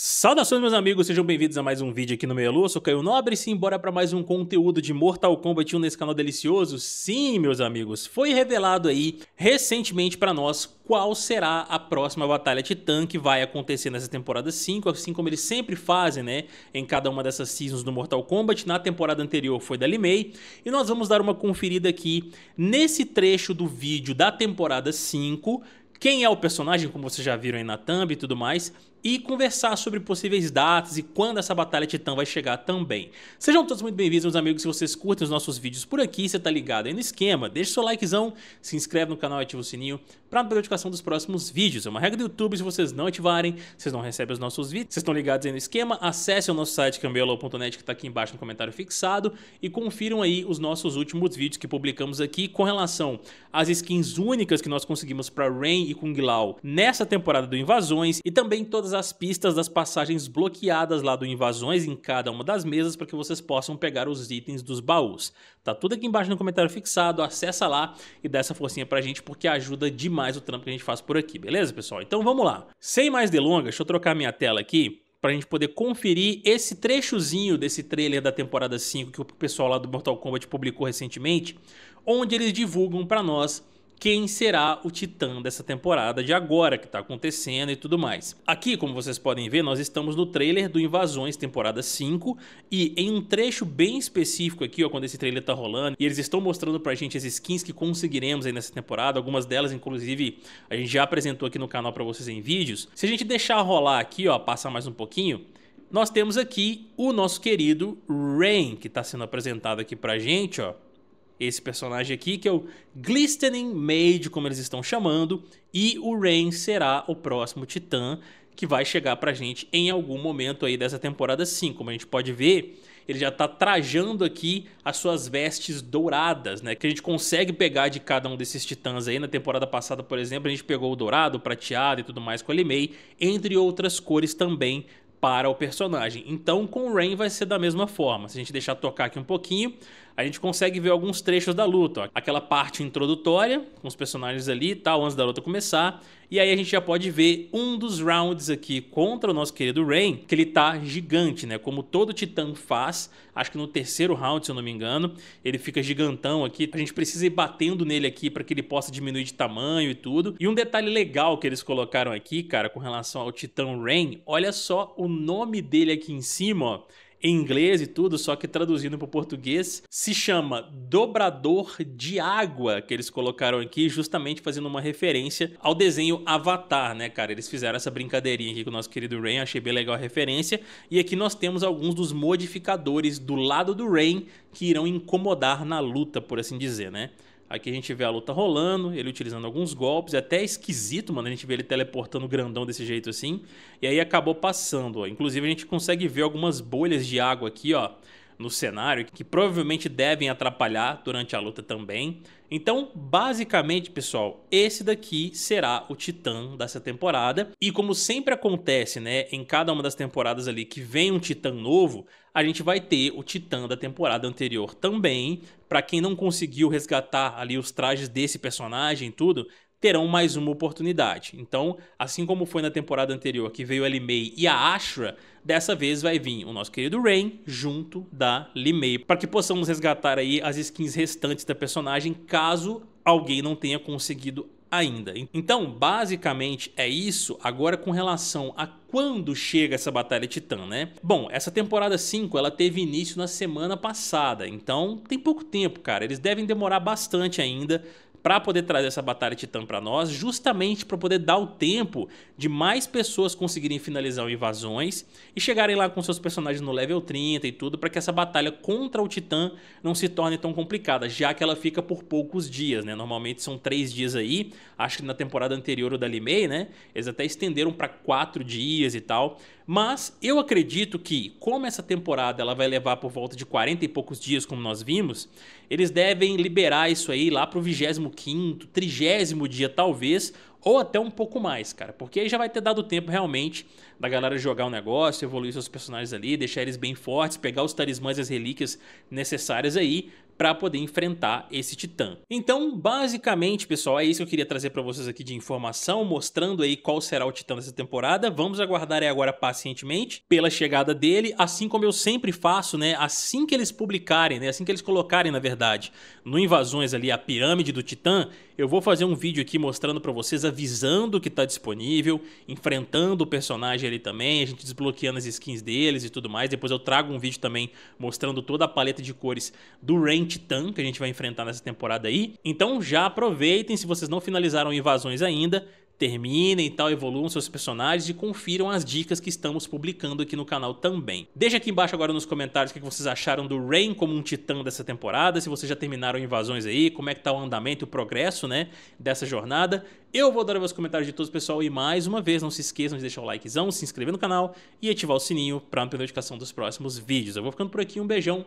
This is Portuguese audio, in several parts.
Saudações, meus amigos, sejam bem-vindos a mais um vídeo aqui no Meia Lua. Eu sou Caio Nobre e simbora para mais um conteúdo de Mortal Kombat 1 nesse canal delicioso. Sim, meus amigos, foi revelado aí recentemente para nós qual será a próxima Batalha Titã que vai acontecer nessa temporada 5, assim como eles sempre fazem, né, em cada uma dessas seasons do Mortal Kombat. Na temporada anterior foi da Limei e nós vamos dar uma conferida aqui nesse trecho do vídeo da temporada 5 quem é o personagem, como vocês já viram aí na thumb e tudo mais, e conversar sobre possíveis datas e quando essa batalha titã vai chegar também. Sejam todos muito bem-vindos, meus amigos. Se vocês curtem os nossos vídeos por aqui, você tá ligado aí no esquema, deixa seu likezão, se inscreve no canal e ativa o sininho para não perder notificação dos próximos vídeos. É uma regra do YouTube, se vocês não ativarem, vocês não recebem os nossos vídeos. Vocês estão ligados aí no esquema? Acesse o nosso site cambiolo.net que está aqui embaixo no comentário fixado e confiram aí os nossos últimos vídeos que publicamos aqui com relação às skins únicas que nós conseguimos para Rain e Kung Lao nessa temporada do Invasões e também todas as as pistas das passagens bloqueadas lá do Invasões em cada uma das mesas para que vocês possam pegar os itens dos baús. Tá tudo aqui embaixo no comentário fixado, acessa lá e dá essa forcinha pra gente porque ajuda demais o trampo que a gente faz por aqui, beleza pessoal? Então vamos lá. Sem mais delongas, deixa eu trocar minha tela aqui para a gente poder conferir esse trechozinho desse trailer da temporada 5 que o pessoal lá do Mortal Kombat publicou recentemente, onde eles divulgam para nós quem será o titã dessa temporada de agora que está acontecendo e tudo mais. Aqui, como vocês podem ver, nós estamos no trailer do Invasões temporada 5 e em um trecho bem específico aqui, ó, quando esse trailer tá rolando, e eles estão mostrando pra gente as skins que conseguiremos aí nessa temporada, algumas delas inclusive a gente já apresentou aqui no canal para vocês em vídeos. Se a gente deixar rolar aqui, ó, passar mais um pouquinho, nós temos aqui o nosso querido Rain, que está sendo apresentado aqui pra gente, ó esse personagem aqui, que é o Glistening Mage, como eles estão chamando, e o Rain será o próximo titã que vai chegar pra gente em algum momento aí dessa temporada 5. Como a gente pode ver, ele já tá trajando aqui as suas vestes douradas, né? Que a gente consegue pegar de cada um desses titãs aí. Na temporada passada, por exemplo, a gente pegou o dourado, o prateado e tudo mais com a Limei, entre outras cores também para o personagem. Então com o Rain vai ser da mesma forma. Se a gente deixar tocar aqui um pouquinho, a gente consegue ver alguns trechos da luta. Ó. Aquela parte introdutória, com os personagens ali e tal, antes da luta começar. E aí a gente já pode ver um dos rounds aqui contra o nosso querido Rain, que ele tá gigante, né? Como todo titã faz, acho que no terceiro round, se eu não me engano, ele fica gigantão aqui. A gente precisa ir batendo nele aqui para que ele possa diminuir de tamanho e tudo. E um detalhe legal que eles colocaram aqui, cara, com relação ao titã Rain, olha só o nome dele aqui em cima, ó em inglês e tudo, só que traduzindo para o português, se chama Dobrador de Água, que eles colocaram aqui, justamente fazendo uma referência ao desenho Avatar, né, cara? Eles fizeram essa brincadeirinha aqui com o nosso querido Rain, achei bem legal a referência. E aqui nós temos alguns dos modificadores do lado do Rain que irão incomodar na luta, por assim dizer, né? Aqui a gente vê a luta rolando, ele utilizando alguns golpes, é até esquisito, mano. A gente vê ele teleportando grandão desse jeito assim. E aí acabou passando, ó. Inclusive a gente consegue ver algumas bolhas de água aqui, ó no cenário que provavelmente devem atrapalhar durante a luta também. Então, basicamente, pessoal, esse daqui será o titã dessa temporada. E como sempre acontece, né, em cada uma das temporadas ali que vem um titã novo, a gente vai ter o titã da temporada anterior também. Para quem não conseguiu resgatar ali os trajes desse personagem e tudo, terão mais uma oportunidade. Então, assim como foi na temporada anterior que veio a Limei e a Ashra, dessa vez vai vir o nosso querido Rain junto da Limei, para que possamos resgatar aí as skins restantes da personagem, caso alguém não tenha conseguido ainda. Então, basicamente é isso agora com relação a quando chega essa batalha titã, né? Bom, essa temporada 5, ela teve início na semana passada, então tem pouco tempo, cara. Eles devem demorar bastante ainda para poder trazer essa batalha titã para nós, justamente para poder dar o tempo de mais pessoas conseguirem finalizar invasões e chegarem lá com seus personagens no level 30 e tudo, para que essa batalha contra o titã não se torne tão complicada, já que ela fica por poucos dias, né? Normalmente são três dias aí, acho que na temporada anterior o da Limei, né? Eles até estenderam para quatro dias e tal, mas eu acredito que, como essa temporada ela vai levar por volta de 40 e poucos dias, como nós vimos, eles devem liberar isso aí lá pro 25 30 dia talvez, ou até um pouco mais, cara, porque aí já vai ter dado tempo realmente da galera jogar o um negócio, evoluir seus personagens ali, deixar eles bem fortes, pegar os talismãs e as relíquias necessárias aí para poder enfrentar esse titã. Então, basicamente, pessoal, é isso que eu queria trazer para vocês aqui de informação, mostrando aí qual será o titã dessa temporada. Vamos aguardar aí agora pacientemente pela chegada dele, assim como eu sempre faço, né? Assim que eles publicarem, né? Assim que eles colocarem, na verdade, no Invasões ali a pirâmide do titã, eu vou fazer um vídeo aqui mostrando para vocês, avisando que tá disponível, enfrentando o personagem ali também, a gente desbloqueando as skins deles e tudo mais. Depois eu trago um vídeo também mostrando toda a paleta de cores do Rain titã que a gente vai enfrentar nessa temporada aí. Então já aproveitem, se vocês não finalizaram invasões ainda, terminem e tal, evoluam seus personagens e confiram as dicas que estamos publicando aqui no canal também. Deixa aqui embaixo agora nos comentários o que vocês acharam do Rain como um titã dessa temporada, se vocês já terminaram invasões aí, como é que tá o andamento, o progresso, né, dessa jornada. Eu vou dar meus comentários de todos, pessoal, e mais uma vez, não se esqueçam de deixar o likezão, se inscrever no canal e ativar o sininho para não perder notificação dos próximos vídeos. Eu vou ficando por aqui, um beijão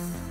Thank you.